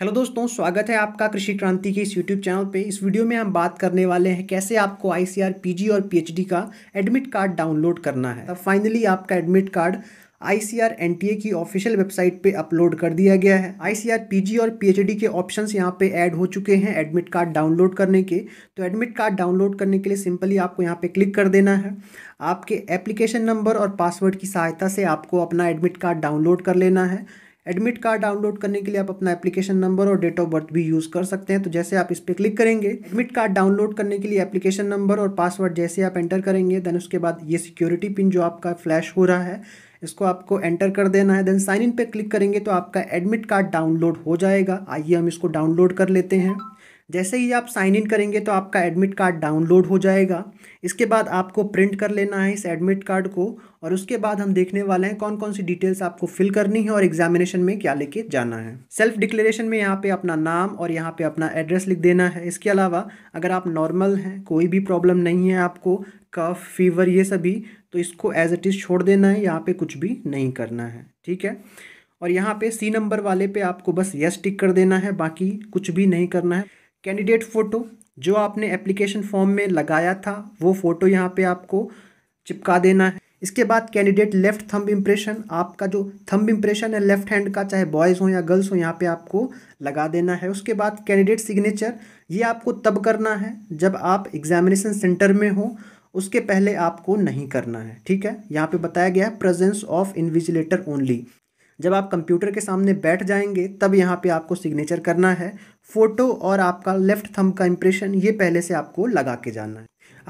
hello दोस्तों स्वागत है आपका कृषि क्रांति के इस यूट्यूब चैनल पे इस वीडियो में हम बात करने वाले हैं कैसे आपको आईसीआर पीजी और पीएचडी का एडमिट कार्ड डाउनलोड करना है तब फाइनली आपका एडमिट कार्ड आईसीआर एनटीए की ऑफिशियल वेबसाइट पे अपलोड कर दिया गया है आईसीआर पीजी और पीएचडी के ऑप्शंस यहाँ पे ऐड हो चुके हैं एडमिट कार्ड डाउनलोड करने के तो एडमिट कार्ड डाउनलोड करने के लिए सिंपली आपको यहाँ पे क्लिक कर देना है आपके एप्लीकेशन नंबर और पासवर्ड की सहायता से आपको अपना एडमिट कार्ड डाउनलोड कर लेना है एडमिट कार्ड डाउनलोड करने के लिए आप अपना एप्लीकेशन नंबर और डेट ऑफ बर्थ भी यूज़ कर सकते हैं तो जैसे आप इस पर क्लिक करेंगे एडमिट कार्ड डाउनलोड करने के लिए एप्लीकेशन नंबर और पासवर्ड जैसे आप एंटर करेंगे देन उसके बाद ये सिक्योरिटी पिन जो आपका फ्लैश हो रहा है इसको आपको एंटर कर देना है देन साइन इन पे क्लिक करेंगे तो आपका एडमिट कार्ड डाउनलोड हो जाएगा आइए हम इसको डाउनलोड कर लेते हैं जैसे ही आप साइन इन करेंगे तो आपका एडमिट कार्ड डाउनलोड हो जाएगा इसके बाद आपको प्रिंट कर लेना है इस एडमिट कार्ड को और उसके बाद हम देखने वाले हैं कौन कौन सी डिटेल्स आपको फिल करनी है और एग्जामिनेशन में क्या लेके जाना है सेल्फ डिक्लेरेशन में यहाँ पे अपना नाम और यहाँ पे अपना एड्रेस लिख देना है इसके अलावा अगर आप नॉर्मल हैं कोई भी प्रॉब्लम नहीं है आपको कफ फीवर ये सभी तो इसको एज इट इज़ छोड़ देना है यहाँ पर कुछ भी नहीं करना है ठीक है और यहाँ पर सी नंबर वाले पे आपको बस येस टिक कर देना है बाकी कुछ भी नहीं करना है कैंडिडेट फ़ोटो जो आपने एप्लीकेशन फॉर्म में लगाया था वो फ़ोटो यहाँ पे आपको चिपका देना है इसके बाद कैंडिडेट लेफ़्ट थंब इम्प्रेशन आपका जो थंब इम्प्रेशन है लेफ़्ट हैंड का चाहे बॉयज़ हो या गर्ल्स हो यहाँ पे आपको लगा देना है उसके बाद कैंडिडेट सिग्नेचर ये आपको तब करना है जब आप एग्जामिनेशन सेंटर में हो उसके पहले आपको नहीं करना है ठीक है यहाँ पे बताया गया है प्रेजेंस ऑफ इन्विजिलेटर ओनली जब आप कंप्यूटर के सामने बैठ जाएंगे तब यहाँ पे आपको सिग्नेचर करना है फ़ोटो और आपका लेफ़्ट थंब का इम्प्रेशन ये पहले से आपको लगा के जाना है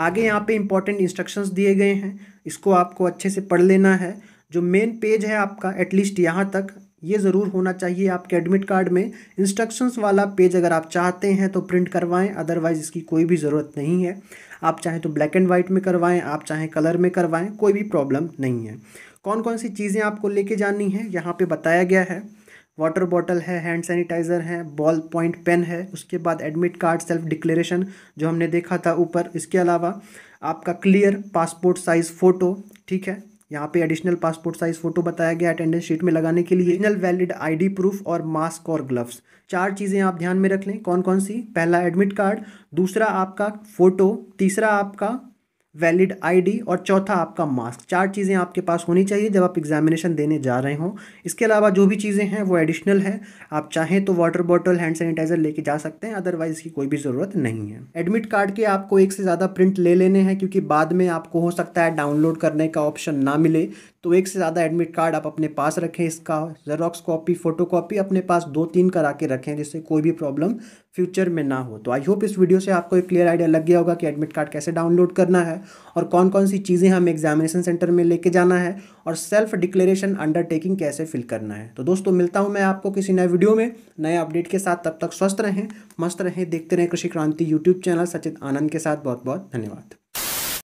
आगे यहाँ पे इंपॉर्टेंट इंस्ट्रक्शंस दिए गए हैं इसको आपको अच्छे से पढ़ लेना है जो मेन पेज है आपका एटलीस्ट यहाँ तक ये ज़रूर होना चाहिए आपके एडमिट कार्ड में इंस्ट्रक्शंस वाला पेज अगर आप चाहते हैं तो प्रिंट करवाएं अदरवाइज़ इसकी कोई भी ज़रूरत नहीं है आप चाहें तो ब्लैक एंड वाइट में करवाएं आप चाहें कलर में करवाएं कोई भी प्रॉब्लम नहीं है कौन कौन सी चीज़ें आपको लेके जानी है यहाँ पर बताया गया है वाटर बॉटल है हैंड सैनिटाइज़र है बॉल पॉइंट पेन है उसके बाद एडमिट कार्ड सेल्फ डिक्लेरेशन जो हमने देखा था ऊपर इसके अलावा आपका क्लियर पासपोर्ट साइज़ फ़ोटो ठीक है यहाँ पे एडिशनल पासपोर्ट साइज फोटो बताया गया अटेंडेंस शीट में लगाने के लिए एडिशनल वैलिड आईडी प्रूफ और मास्क और ग्लव्स चार चीज़ें आप ध्यान में रख लें कौन कौन सी पहला एडमिट कार्ड दूसरा आपका फ़ोटो तीसरा आपका वैलिड आईडी और चौथा आपका मास्क चार चीज़ें आपके पास होनी चाहिए जब आप एग्जामिनेशन देने जा रहे हों इसके अलावा जो भी चीज़ें हैं वो एडिशनल है आप चाहें तो वाटर बॉटल हैंड सैनिटाइजर लेके जा सकते हैं अदरवाइज़ की कोई भी ज़रूरत नहीं है एडमिट कार्ड के आपको एक से ज़्यादा प्रिंट ले लेने हैं क्योंकि बाद में आपको हो सकता है डाउनलोड करने का ऑप्शन ना मिले तो एक से ज़्यादा एडमिट कार्ड आप अपने पास रखें इसका जेरोक्स कॉपी फोटो कॉपी अपने पास दो तीन करा के रखें जिससे कोई भी प्रॉब्लम फ्यूचर में ना हो तो आई होप इस वीडियो से आपको एक क्लियर आइडिया लग गया होगा कि एडमिट कार्ड कैसे डाउनलोड करना है और कौन कौन सी चीज़ें हमें एग्जामिनेशन सेंटर में लेके जाना है और सेल्फ डिक्लेरेशन अंडरटेकिंग कैसे फिल करना है तो दोस्तों मिलता हूँ मैं आपको किसी नए वीडियो में नए अपडेट के साथ तब तक स्वस्थ रहें मस्त रहें देखते रहें कृषि क्रांति यूट्यूब चैनल सचित आनंद के साथ बहुत बहुत धन्यवाद